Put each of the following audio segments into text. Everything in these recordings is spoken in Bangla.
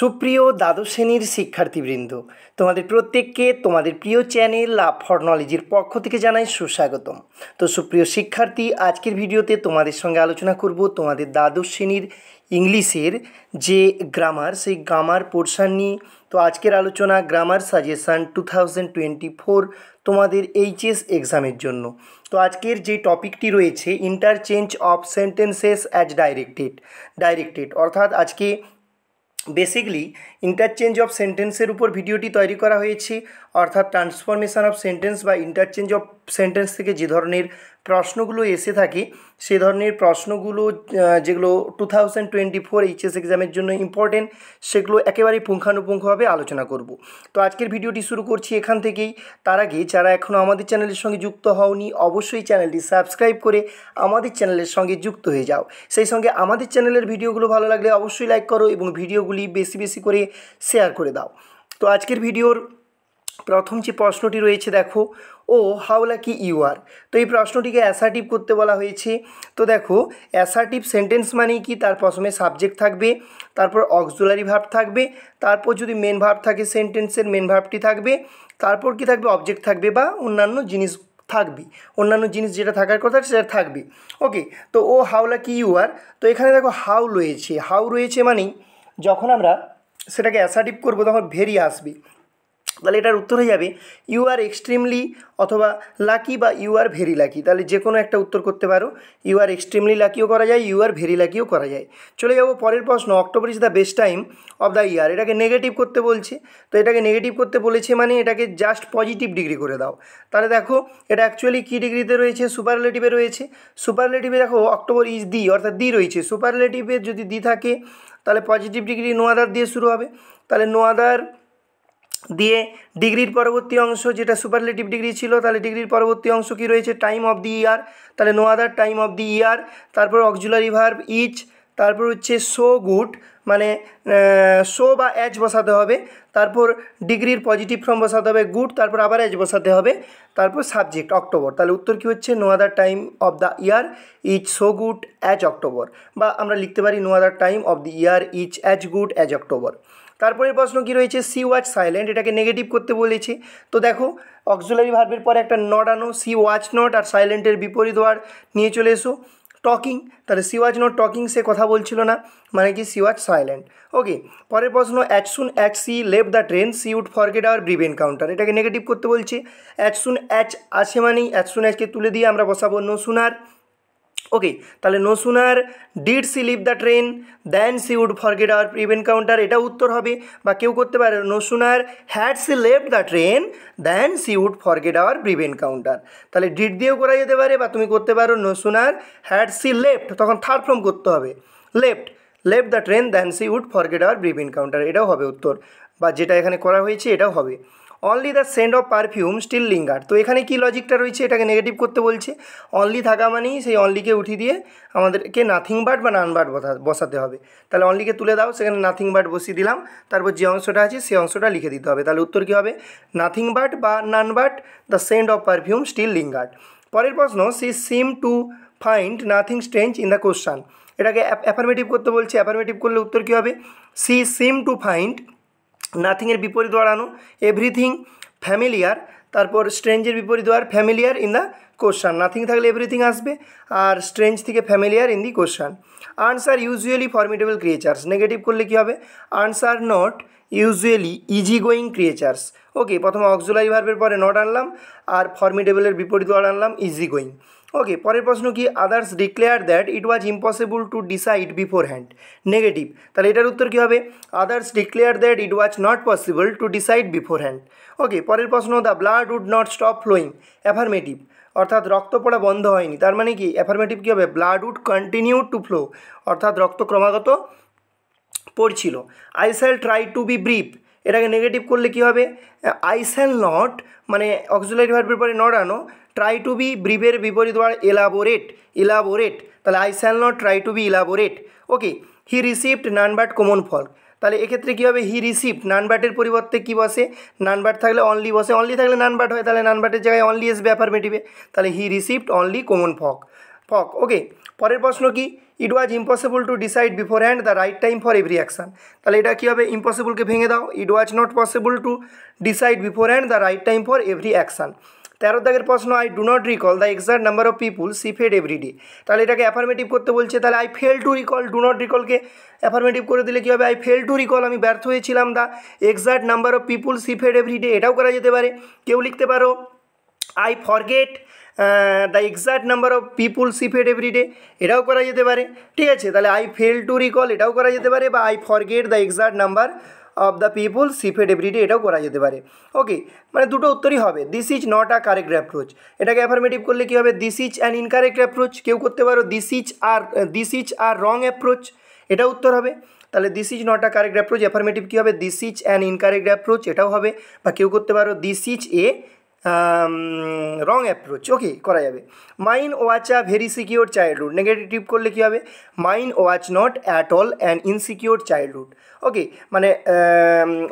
সুপ্রিয় দ্বাদশ শ্রেণীর শিক্ষার্থীবৃন্দ তোমাদের প্রত্যেককে তোমাদের প্রিয় চ্যানেল লাভ ফর নলেজের পক্ষ থেকে জানাই সুস্বাগতম তো সুপ্রিয় শিক্ষার্থী আজকের ভিডিওতে তোমাদের সঙ্গে আলোচনা করব তোমাদের দ্বাদশ শ্রেণীর ইংলিশের যে গ্রামার সেই গ্রামার পোর্শান নিয়ে তো আজকের আলোচনা grammar suggestion two thousand twenty four তোমাদের এইচএস এক্সামের জন্য তো আজকের যে টপিকটি রয়েছে interchange of sentences as directed directed অর্থাৎ আজকে বেসিকলি ইন্টারচেঞ্জ অফ সেন্টেন্সের উপর ভিডিওটি তৈরি করা হয়েছে অর্থাৎ ট্রান্সফরমেশান অফ সেন্টেন্স বা ইন্টারচেঞ্জ অফ সেন্টেন্স থেকে যে ধরনের প্রশ্নগুলো এসে থাকে সে ধরনের প্রশ্নগুলো যেগুলো two thousand twenty four HS এক্সামের জন্য ইম্পর্টেন্ট সেগুলো একেবারেই পুঙ্খানুপুঙ্খভাবে আলোচনা করব তো আজকের ভিডিওটি শুরু করছি এখান থেকেই তার আগে যারা এখনও আমাদের চ্যানেলের সঙ্গে যুক্ত হওনি অবশ্যই চ্যানেলটি সাবস্ক্রাইব করে আমাদের চ্যানেলের সঙ্গে যুক্ত হয়ে যাও সেই সঙ্গে আমাদের চ্যানেলের ভিডিওগুলো ভালো লাগলে অবশ্যই লাইক করো এবং ভিডিওগুলি বেশি বেশি করে শেয়ার করে দাও তো আজকের ভিডিওর প্রথম যে প্রশ্নটি রয়েছে দেখো oh how lucky you are তো এই প্রশ্নটিকে অ্যাসার্টিভ করতে বলা হয়েছে তো দেখো অ্যাসার্টিভ সেন্টেন্স মানেই কি তার প্রথমে সাবজেক্ট থাকবে তারপর অক্সুলারি ভাব থাকবে তারপর যদি মেন ভাব থাকে সেন্টেন্সের মেন ভাবটি থাকবে তারপর কি থাকবে অবজেক্ট থাকবে বা অন্যান্য জিনিস থাকবে অন্যান্য জিনিস যেটা থাকার কথা সেটা থাকবে ওকে তো oh how lucky you are তো এখানে দেখো হাউ রয়েছে হাউ রয়েছে মানেই যখন আমরা সেটাকে অ্যাসার্টিভ করবো তখন ভেরি আসবে তাহলে এটার উত্তর হয়ে যাবে ইউ আর এক্সট্রিমলি অথবা লাকি বা ইউ আর ভেরি লাকি তাহলে যে কোনো একটা উত্তর করতে পারো ইউ আর এক্সট্রিমলি লাকিও করা যায় ইউ আর ভেরি লাকিও করা যায় চলে যাবো পরের প্রশ্ন October is the best time of the year এটাকে নেগেটিভ করতে বলছে তো এটাকে নেগেটিভ করতে বলেছে মানে এটাকে জাস্ট পজিটিভ ডিগ্রি করে দাও তাহলে দেখো এটা অ্যাকচুয়ালি কী ডিগ্রিতে রয়েছে সুপারলেটিভে রয়েছে সুপারলেটিভে দেখো অক্টোবর ইজ দি অর্থাৎ দি রয়েছে সুপারলেটিভে যদি দি থাকে তাহলে পজিটিভ ডিগ্রি নোয়াদার দিয়ে শুরু হবে তাহলে নোয়াদার দিয়ে ডিগ্রির পরবর্তী অংশ যেটা সুপারলেটিভ ডিগ্রি ছিল তাহলে ডিগ্রির পরবর্তী অংশ কি রয়েছে টাইম অফ দি ইয়ার তাহলে no other time of the year তারপর অক্সুলারি ভার্ব ইচ তারপর হচ্ছে সো গুড মানে সো বা অ্যাজ বসাতে হবে তারপর ডিগ্রির পজিটিভ ফর্ম বসাতে হবে গুড তারপর আবার অ্যাজ বসাতে হবে তারপর সাবজেক্ট অক্টোবর তাহলে উত্তর কী হচ্ছে no other time of the year is so good as October বা আমরা লিখতে পারি no other time of the year is as good as October তারপরের প্রশ্ন কি রয়েছে সি ওয়াচ সাইলেন্ট এটাকে নেগেটিভ করতে বলেছে তো দেখো অক্সুলারি ভার্বের পরে একটা নট আনো সি ওয়াচ নট আর সাইলেন্টের বিপরীত ওয়ার্ড নিয়ে চলে এসো টকিং তাহলে সি ওয়াচ নট টকিং সে কথা বলছিল না মানে কি সি ওয়াচ সাইলেন্ট ওকে পরের প্রশ্ন অ্যাট সুন অ্যাট সি লেভ the train she would forget our brief encounter এটাকে নেগেটিভ করতে বলছে অ্যাট সুন অ্যাচ আছে মানেই অ্যাট সুন অ্যাচকে তুলে দিয়ে আমরা বসাবো নো সুনার ওকে তাহলে no sooner did she leave the train then she would forget our brief encounter এটা উত্তর হবে বা কেউ করতে পারে নো সুনার হ্যাড সি লেভ the train then she would forget our brief encounter তাহলে ডিড দিয়েও করা যেতে পারে বা তুমি করতে পারো no sooner had she left তখন থার্ড ফর্ম করতে হবে left left the train then she would forget our brief counter এটাও হবে উত্তর বা যেটা এখানে করা হয়েছে এটাও হবে only the scent of perfume still linger তো এখানে কি লজিকটা রয়েছে এটাকে নেগেটিভ করতে বলছে অনলি থাকা মানেই সেই অনলিকে উঠিয়ে দিয়ে আমাদেরকে নাথিং বার্ড বা নান বার্ড বসাতে হবে তাহলে অনলিকে তুলে দাও সেখানে নাথিং বার্ড বসিয়ে দিলাম তারপর যে অংশটা আছে সেই অংশটা লিখে দিতে হবে তাহলে উত্তর কী হবে নাথিং বার্ড বা none but the scent of perfume still lingered পরের প্রশ্ন she seem to find nothing strange in the question এটাকে অ্যাফার্মেটিভ করতে বলছে অ্যাফার্মেটিভ করলে উত্তর কী হবে সি সিম টু ফাইন্ড নাথিংয়ের বিপরীত দাঁড়ানো এভরিথিং ফ্যামিলিয়ার তারপর স্ট্রেঞ্জের বিপরীত আর familiar in the question nothing থাকলে এভরিথিং আসবে আর স্ট্রেঞ্জ থেকে familiar in the question answer are usually formidable creatures negative করলে কী হবে answer R not usually easy going creatures okay প্রথমে অক্সুলারি ভার্বের পরে নট আনলাম আর ফর্মিটেবলের বিপরীত ওয়ার্ড আনলাম ইজি গোয়িং ওকে পরের প্রশ্ন কি others declare that it was impossible to decide beforehand negative তাহলে এটার উত্তর কী হবে others declare that it was not possible to decide beforehand okay পরের প্রশ্ন the blood would not stop flowing affirmative অর্থাৎ রক্ত পড়া বন্ধ হয়নি তার মানে কি অ্যাফার্মেটিভ কী হবে blood would continue to flow অর্থাৎ রক্ত ক্রমাগত পড়ছিল I shall try to be brief এটাকে নেগেটিভ করলে কি হবে আই শ্যাল নট মানে অক্সিলারি ভার্বের পরে নট আনো ট্রাই টু বি ব্রিভের বিপরীত ওয়ার এলাবোরেট ইলাবোরেট তাহলে I shall not try to be elaborate okay he received none but common fall তাহলে এক্ষেত্রে কী হবে হি রিসিভড নান বাটের পরিবর্তে কী বসে নান বাট থাকলে অনলি বসে অনলি থাকলে নান বাট হয় তাহলে নান বাটের জায়গায় অনলি ব্যাপার মেটিবে তাহলে হি রিসিভড অনলি কমন ফক ফক ওকে পরের প্রশ্ন কি it was impossible to decide beforehand the right time for every action তাহলে এটা কী হবে ইম্পসিবলকে ভেঙে দাও it was not possible to decide beforehand the right time for every action তেরো দাগের প্রশ্ন I do not recall the exact number of people she fed every day তাহলে এটাকে অ্যাফার্মেটিভ করতে বলছে তাহলে I fail to recall do not রিকলকে অ্যাফার্মেটিভ করে দিলে কী হবে আই ফেল টু রিকল আমি ব্যর্থ হয়েছিলাম the exact number of people she fed day এটাও করা যেতে পারে কেউ লিখতে পারো I forget the exact number of people she fed every day এটাও করা যেতে পারে ঠিক আছে তাহলে আই ফেল টু রিকল এটাও করা যেতে পারে বা I forget the exact number of the people every day এটাও করা যেতে পারে ওকে মানে দুটো উত্তরই হবে this is not a correct approach এটাকে অ্যাফার্মেটিভ করলে কী হবে this is an incorrect approach কেউ করতে পারো this is a this is a wrong approach এটা উত্তর হবে তাহলে this is not a correct approach affirmative কী হবে this is an incorrect approach এটাও হবে বা কেউ করতে পারো this is a wrong approach okay করা যাবে mine was a very secure childhood negative করলে কী হবে mine was not at all an insecure childhood okay মানে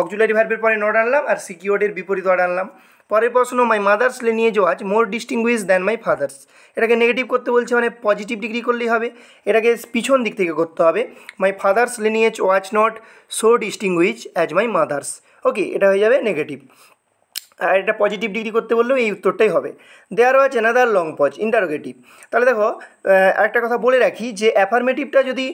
অকজুলারি um, ভার্বের পরে নট আনলাম আর সিকিওর্ডের বিপরীত অর্ড আনলাম পরের প্রশ্ন my mother's lineage was more distinguished than my father's এটাকে নেগেটিভ করতে বলছে মানে পজিটিভ ডিগ্রি করলেই হবে এটাকে পিছন দিক থেকে করতে হবে my father's lineage was not so distinguished as my mother's okay এটা হয়ে যাবে নেগেটিভ আর এটা পজিটিভ ডিগ্রি করতে বললেও এই উত্তরটাই হবে there was another long pause interrogative তাহলে দেখো একটা কথা বলে রাখি যে অ্যাফার্মেটিভটা যদি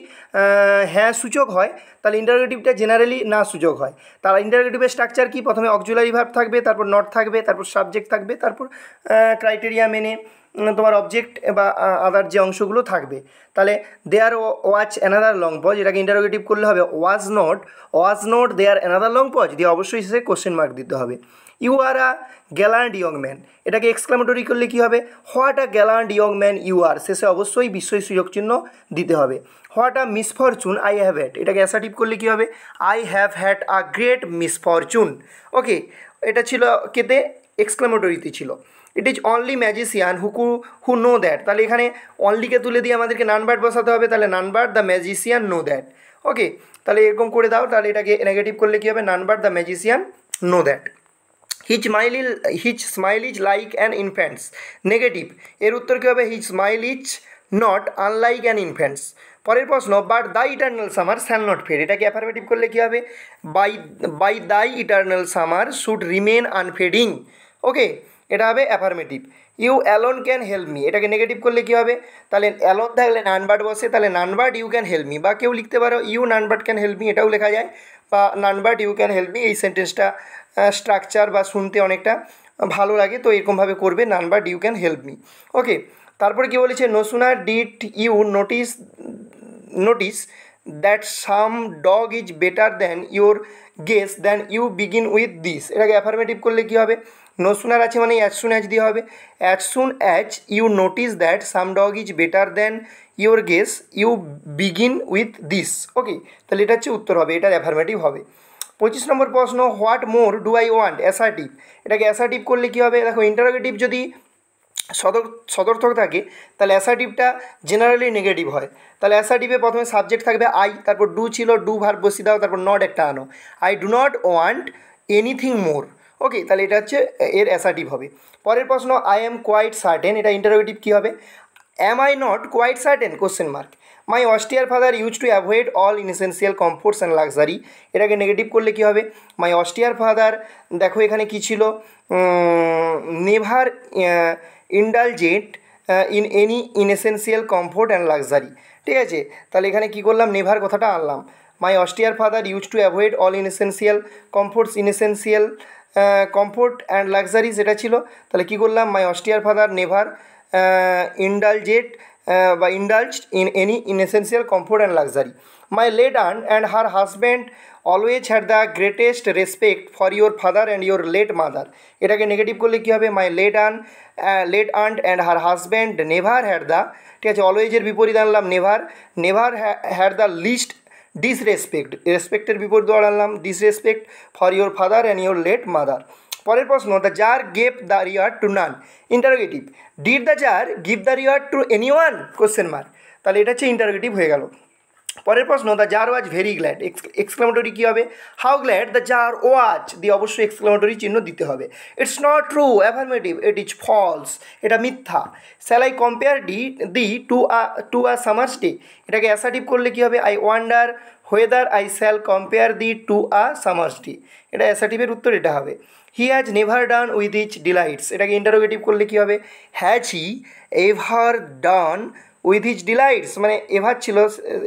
হ্যাঁ সূচক হয় তাহলে ইন্টারোগেটিভটা জেনারেলি না সুযোগ হয় তার ইন্টারোগেটিভের স্ট্রাকচার কি প্রথমে অক্সুলারি ভাব থাকবে তারপর নট থাকবে তারপর সাবজেক্ট থাকবে তারপর ক্রাইটেরিয়া মেনে মানে তোমার অবজেক্ট বা আদার যে অংশগুলো থাকবে তাহলে there was another long pause এটাকে ইন্টারোগেটিভ করলে হবে was not was not there another long pause দিয়ে অবশ্যই সে কোশ্চেন মার্ক দিতে হবে you are a gallant young man এটাকে এক্সক্লামেটরি করলে কী হবে what a gallant young man you are শেষে অবশ্যই বিস্ময় সুযোগ চিহ্ন দিতে হবে what a misfortune I have had এটাকে অ্যাসাটিভ করলে কী হবে I have had a great misfortune ওকে এটা ছিল কেতে এক্সক্লামেটরিতে ছিল ইট ইজ অনলি ম্যাজিসিয়ান কু হু নো দ্যাট তাহলে এখানে অনলিকে তুলে দিয়ে আমাদেরকে নানবার্ড বসাতে হবে তাহলে none but the magician know that okay তাহলে এরকম করে দাও তাহলে এটাকে নেগেটিভ করলে কী হবে none but the magician know that his smile ইল his smile is like an infant's negative এর উত্তর কী হবে his smile is not unlike an infant's পরের প্রশ্ন but the eternal summer shall not fade এটাকে অ্যাফার্মেটিভ করলে কী হবে but but the eternal summer should remain unfading okay এটা হবে affirmative you alone can help me এটাকে নেগেটিভ করলে কী হবে তাহলে অ্যালোন থাকলে নানবার্ড বসে তাহলে none but you can help me বা কেউ লিখতে পারো you none but can help me এটাও লেখা যায় বা none but you can help me এই সেন্টেন্সটা স্ট্রাকচার বা শুনতে অনেকটা ভালো লাগে তো এরকমভাবে করবে none but you can help me okay তারপরে কি বলেছে no sooner did you notice notice that some dog is better than your guess than you begin with this এটাকে অ্যাফার্মেটিভ করলে কী হবে নো সুনার আছে মানে অ্যাজ সুন অ্যাজ দিয়ে হবে as soon as you notice that some dog is better than your guess you begin with this okay তাহলে এটা হচ্ছে উত্তর হবে এটা অ্যাফার্মেটিভ হবে পঁচিশ নম্বর প্রশ্ন what more do I want assertive এটাকে অ্যাসার্টিভ করলে কী হবে দেখো ইন্টারোগেটিভ যদি সদর সদর্থক থাকে তাহলে অ্যাসার্টিভটা জেনারেলি নেগেটিভ হয় তাহলে অ্যাসার্টিভে প্রথমে সাবজেক্ট থাকবে আই তারপর ডু ছিল ডু ভার বসি দাও তারপর নট একটা আনো I do not want anything more okay তাহলে এটা হচ্ছে এর অ্যাসার্টিভ হবে পরের প্রশ্ন আই এম কোয়াইট সার্টেন এটা ইন্টারোগেটিভ কী হবে am I not quite certain question mark my austere father use to avoid all inessential comforts and luxury এটাকে নেগেটিভ করলে কী হবে মাই অস্ট্রিয়ার ফাদার দেখো এখানে কী ছিল never indulgent in any inessential comfort and luxury ঠিক আছে তাহলে এখানে কী করলাম নেভার কথাটা আনলাম my austere father use to avoid all inessential comforts inessential comfort and luxury সেটা ছিল তাহলে কী করলাম মাই অস্ট্রিয়ার ফাদার নেভার ইন্ডালজেট বা indulged in any essential comfort and luxury my late aunt and her husband always had the greatest respect for your father and your late mother এটাকে নেগেটিভ করলে কী হবে my late aunt late aunt and her husband never had the ঠিক আছে অলওয়েজের বিপরীত আনলাম never never had the least disrespect রেসপেক্টের বিপরীত দল আনলাম disrespect for your father and your late mother পরের প্রশ্ন the czar gave the rear to none interrogative did the czar give the rear to any one question mark তাহলে এটা হচ্ছে ইন্টারোগেটিভ হয়ে গেল পরের প্রশ্ন the czar was very glad exclamatory কী হবে how glad the czar was দিয়ে অবশ্যই এক্সক্লামেটরি চিহ্ন দিতে হবে it's not true affirmative it is false এটা মিথ্যা shall I compare thee thee to a to a summer's day এটাকে অ্যাসার্টিভ করলে কী হবে I wonder whether I shall compare thee to a summer's day এটা অ্যাসার্টিভের উত্তর এটা হবে he has never done with each delights এটাকে ইন্টারোগেটিভ করলে কী হবে has he ever done with each delights মানে এভার ছিল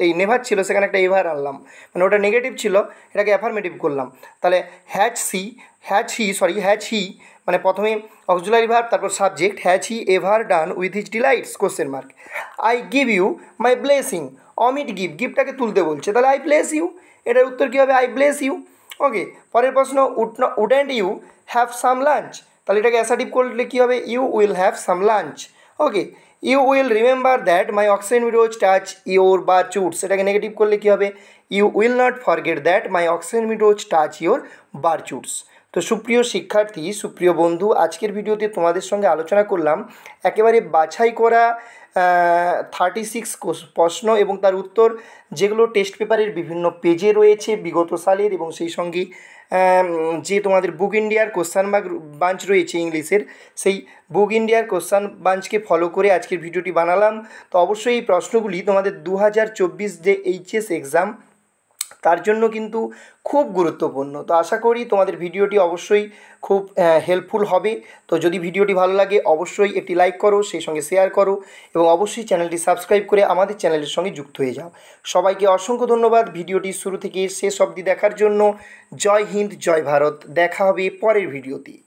এই নেভার ছিল সেখানে একটা এভার আনলাম মানে ওটা নেগেটিভ ছিল এটাকে অ্যাফার্মেটিভ করলাম তাহলে has she has he sorry has he মানে প্রথমে অক্সুলারি ভার তারপর subject has he ever done with each delights question mark I give you my blessing omit gift গিফটটাকে তুলতে বলছে তাহলে আই প্লেস ইউ এটার উত্তর কী হবে আই প্লেস ইউ ওকে পরের প্রশ্ন would and you have some lunch তাহলে এটাকে অ্যাসাটিভ করলে কী হবে you will have some lunch okay you will remember that my oxygen rose touch your bar chutes এটাকে নেগেটিভ করলে কী হবে you will not forget that my oxygen rose touch your bar chutes তো সুপ্রিয় শিক্ষার্থী সুপ্রিয় বন্ধু আজকের ভিডিওতে তোমাদের সঙ্গে আলোচনা করলাম একেবারে বাছাই করা থার্টি সিক্স প্রশ্ন এবং তার উত্তর যেগুলো টেস্ট পেপারের বিভিন্ন পেজে রয়েছে বিগত সালের এবং সেই সঙ্গে যে তোমাদের বুক ইন্ডিয়ার কোশ্চান বাঞ্চ রয়েছে ইংলিশের সেই বুক ইন্ডিয়ার কোশ্চান বাঞ্চকে ফলো করে আজকের ভিডিওটি বানালাম তো অবশ্যই এই প্রশ্নগুলি তোমাদের দু হাজার চব্বিশ যে এইচএস এক্সাম তার জন্য কিন্তু খুব গুরুত্বপূর্ণ তো আশা করি তোমাদের ভিডিওটি অবশ্যই খুব হেল্পফুল হ্যাঁ, হবে তো যদি ভিডিওটি ভালো লাগে অবশ্যই একটি লাইক করো সেই সঙ্গে শেয়ার করো এবং অবশ্যই চ্যানেলটি সাবস্ক্রাইব করে আমাদের চ্যানেলের সঙ্গে যুক্ত হয়ে যাও সবাইকে অসংখ্য ধন্যবাদ ভিডিওটি শুরু থেকে শেষ অবধি দেখার জন্য জয় হিন্দ জয় ভারত দেখা হবে পরের ভিডিওতে